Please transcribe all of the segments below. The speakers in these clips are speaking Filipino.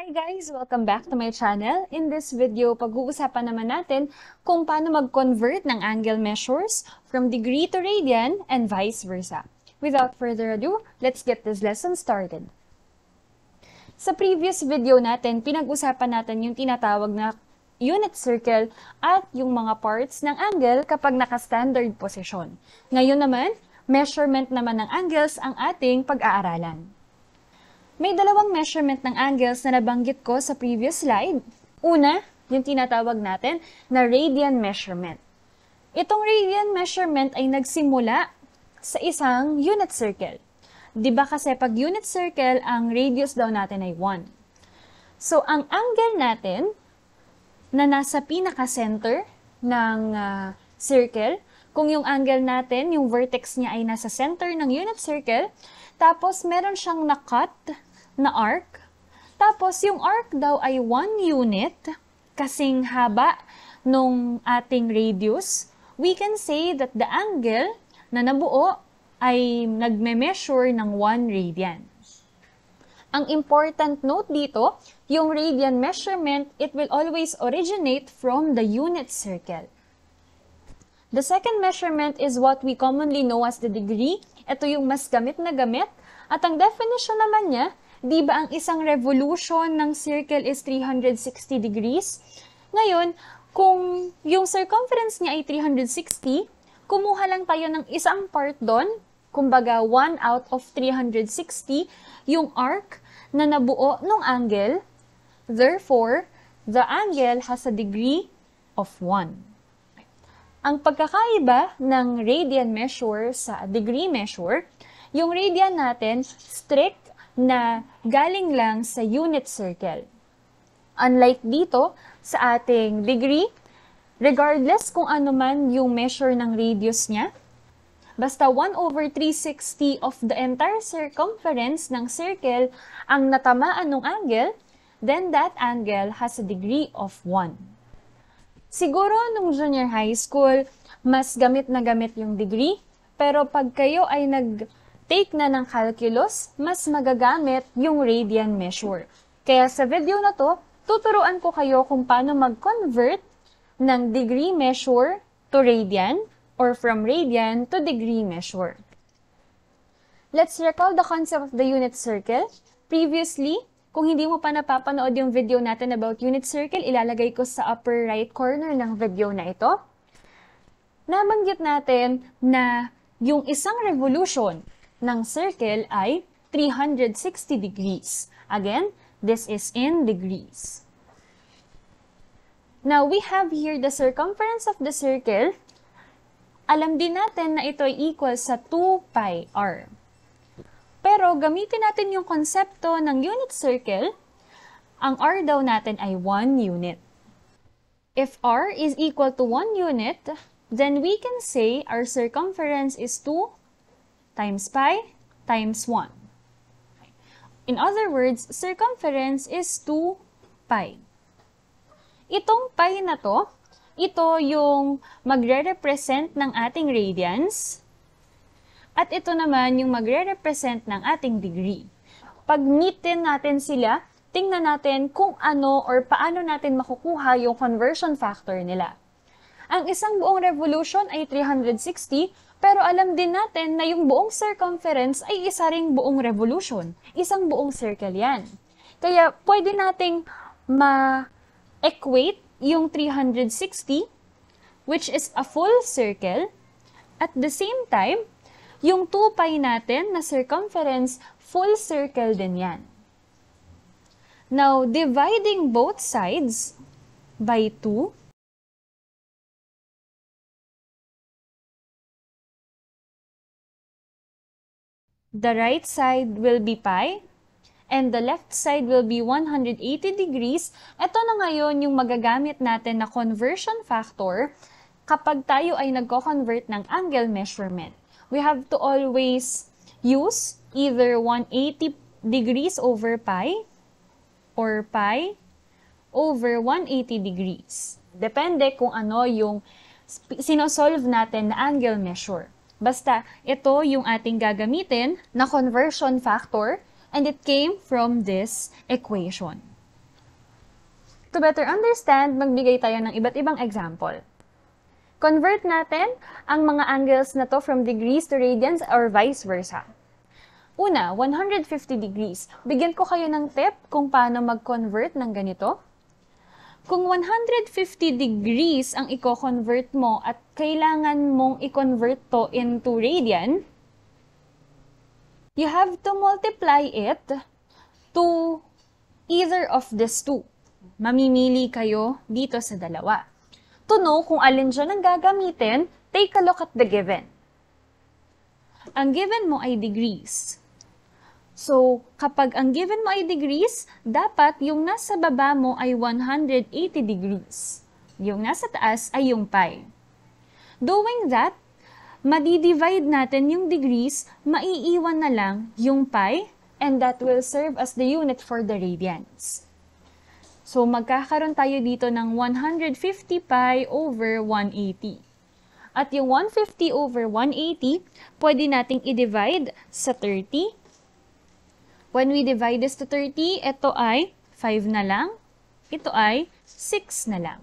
Hi guys! Welcome back to my channel. In this video, pag-uusapan naman natin kung paano mag-convert ng angle measures from degree to radian and vice versa. Without further ado, let's get this lesson started. Sa previous video natin, pinag-usapan natin yung tinatawag na unit circle at yung mga parts ng angle kapag naka-standard position. Ngayon naman, measurement naman ng angles ang ating pag-aaralan. May dalawang measurement ng angles na nabanggit ko sa previous slide. Una, yung tinatawag natin na radian measurement. Itong radian measurement ay nagsimula sa isang unit circle. 'Di ba kasi pag unit circle, ang radius daw natin ay 1. So, ang angle natin na nasa pinaka-center ng uh, circle, kung yung angle natin, yung vertex niya ay nasa center ng unit circle, tapos meron siyang nakat na arc. Tapos, yung arc daw ay 1 unit kasing haba nung ating radius. We can say that the angle na nabuo ay nagme-measure ng 1 radian. Ang important note dito, yung radian measurement, it will always originate from the unit circle. The second measurement is what we commonly know as the degree. Ito yung mas gamit na gamit. At ang definition naman niya Di ba ang isang revolution ng circle is 360 degrees? Ngayon, kung yung circumference niya ay 360, kumuha lang tayo ng isang part doon, kumbaga 1 out of 360, yung arc na nabuo ng angle. Therefore, the angle has a degree of 1. Ang pagkakaiba ng radian measure sa degree measure, yung radian natin strict na galing lang sa unit circle. Unlike dito, sa ating degree, regardless kung ano man yung measure ng radius niya, basta 1 over 360 of the entire circumference ng circle ang natamaan ng angle, then that angle has a degree of 1. Siguro nung junior high school, mas gamit na gamit yung degree, pero pag kayo ay nag take na ng calculus, mas magagamit yung radian measure. Kaya sa video na to, tuturuan ko kayo kung paano mag-convert ng degree measure to radian or from radian to degree measure. Let's recall the concept of the unit circle. Previously, kung hindi mo pa napapanood yung video natin about unit circle, ilalagay ko sa upper right corner ng video na ito. Nabanggit natin na yung isang revolution ng circle ay 360 degrees. Again, this is in degrees. Now, we have here the circumference of the circle. Alam din natin na ito ay equal sa 2 pi r. Pero gamitin natin yung konsepto ng unit circle. Ang r daw natin ay 1 unit. If r is equal to 1 unit, then we can say our circumference is 2 times pi times 1. In other words, circumference is 2 pi. Itong pi na to, ito yung magre-represent ng ating radians at ito naman yung magre-represent ng ating degree. Pag meetin natin sila, tingnan natin kung ano or paano natin makukuha yung conversion factor nila. Ang isang buong revolution ay 360, pero alam din natin na yung buong circumference ay isa ring buong revolution. Isang buong circle yan. Kaya pwede nating ma-equate yung 360, which is a full circle. At the same time, yung 2 pi natin na circumference, full circle din yan. Now, dividing both sides by 2, The right side will be pi and the left side will be 180 degrees. Ito na ngayon yung magagamit natin na conversion factor kapag tayo ay nagko-convert ng angle measurement. We have to always use either 180 degrees over pi or pi over 180 degrees. Depende kung ano yung sinosolve natin na angle measure. Basta, ito yung ating gagamitin na conversion factor and it came from this equation. To better understand, magbigay tayo ng iba't ibang example. Convert natin ang mga angles na to from degrees to radians or vice versa. Una, 150 degrees. Bigyan ko kayo ng tip kung paano mag-convert ng ganito kung 150 degrees ang i-convert mo at kailangan mong i-convert to into radian, you have to multiply it to either of these two. Mamimili kayo dito sa dalawa. To know kung alin dyan ang gagamitin, take a look at the given. Ang given mo ay degrees. So, kapag ang given mo ay degrees, dapat yung nasa baba mo ay 180 degrees. Yung nasa taas ay yung pi. Doing that, madidivide natin yung degrees, maiiwan na lang yung pi, and that will serve as the unit for the radians. So, magkakaroon tayo dito ng 150 pi over 180. At yung 150 over 180, pwede nating i-divide sa 30 When we divide this to 30, ito ay 5 na lang. Ito ay 6 na lang.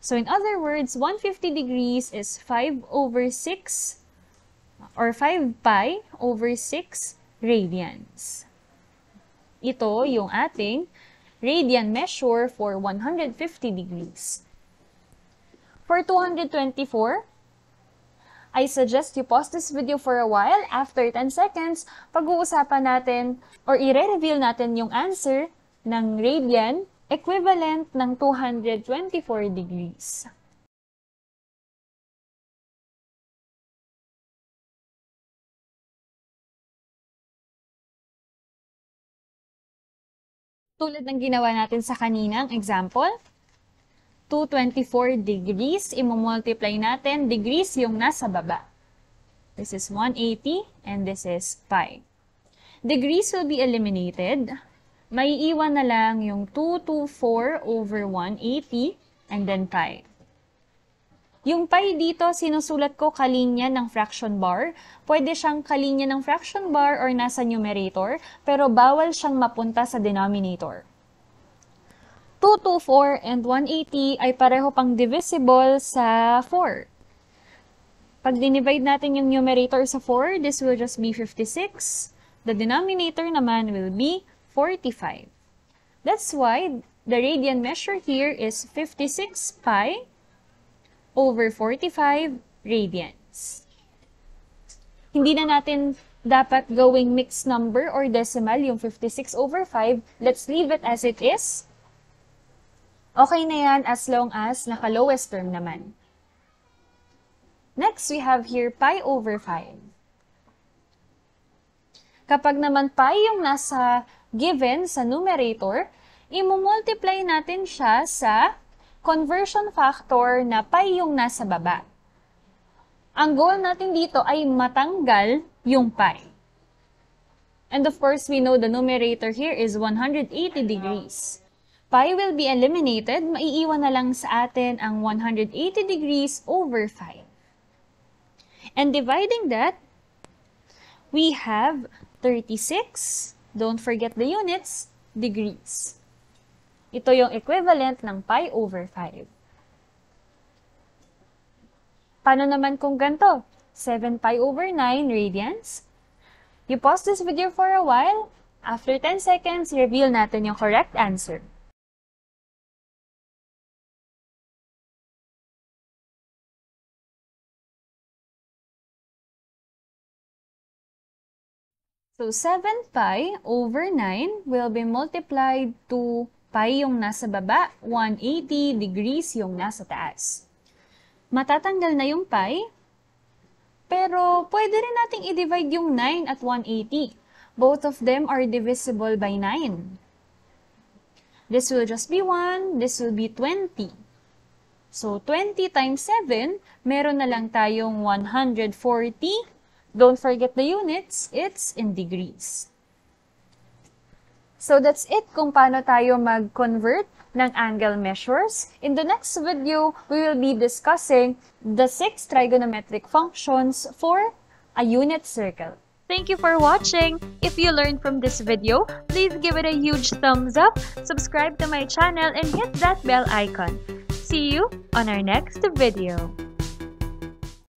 So in other words, 150 degrees is 5 over 6 or 5 pi over 6 radians. Ito yung ating radian measure for 150 degrees. For 224, I suggest you pause this video for a while. After 10 seconds, pag-uusapan natin or i-reveal natin yung answer ng radian equivalent ng 224 degrees. Tulad ng ginawa natin sa kaninang example, 224 degrees. Imo-multiply natin degrees yung nasa baba. This is 180 and this is pi. Degrees will be eliminated. May iwan na lang yung 224 over 180 and then pi. Yung pi dito, sinusulat ko kalinya ng fraction bar. Pwede siyang kalinya ng fraction bar or nasa numerator, pero bawal siyang mapunta sa denominator. 224 and 180 ay pareho pang divisible sa 4. Pag dinivide natin yung numerator sa 4, this will just be 56. The denominator naman will be 45. That's why the radian measure here is 56 pi over 45 radians. Hindi na natin dapat going mixed number or decimal, yung 56 over 5. Let's leave it as it is. Okay na yan as long as naka-lowest term naman. Next, we have here pi over 5. Kapag naman pi yung nasa given sa numerator, imumultiply natin siya sa conversion factor na pi yung nasa baba. Ang goal natin dito ay matanggal yung pi. And of course, we know the numerator here is 180 degrees pi will be eliminated, maiiwan na lang sa atin ang 180 degrees over 5. And dividing that, we have 36, don't forget the units, degrees. Ito yung equivalent ng pi over 5. Paano naman kung ganito? 7 pi over 9 radians. You pause this video for a while. After 10 seconds, reveal natin yung correct answer. So, 7 pi over 9 will be multiplied to pi yung nasa baba, 180 degrees yung nasa taas. Matatanggal na yung pi, pero pwede rin nating i-divide yung 9 at 180. Both of them are divisible by 9. This will just be 1, this will be 20. So, 20 times 7, meron na lang tayong 140 Don't forget the units, it's in degrees. So that's it kung paano tayo mag-convert ng angle measures. In the next video, we will be discussing the six trigonometric functions for a unit circle. Thank you for watching! If you learned from this video, please give it a huge thumbs up, subscribe to my channel, and hit that bell icon. See you on our next video!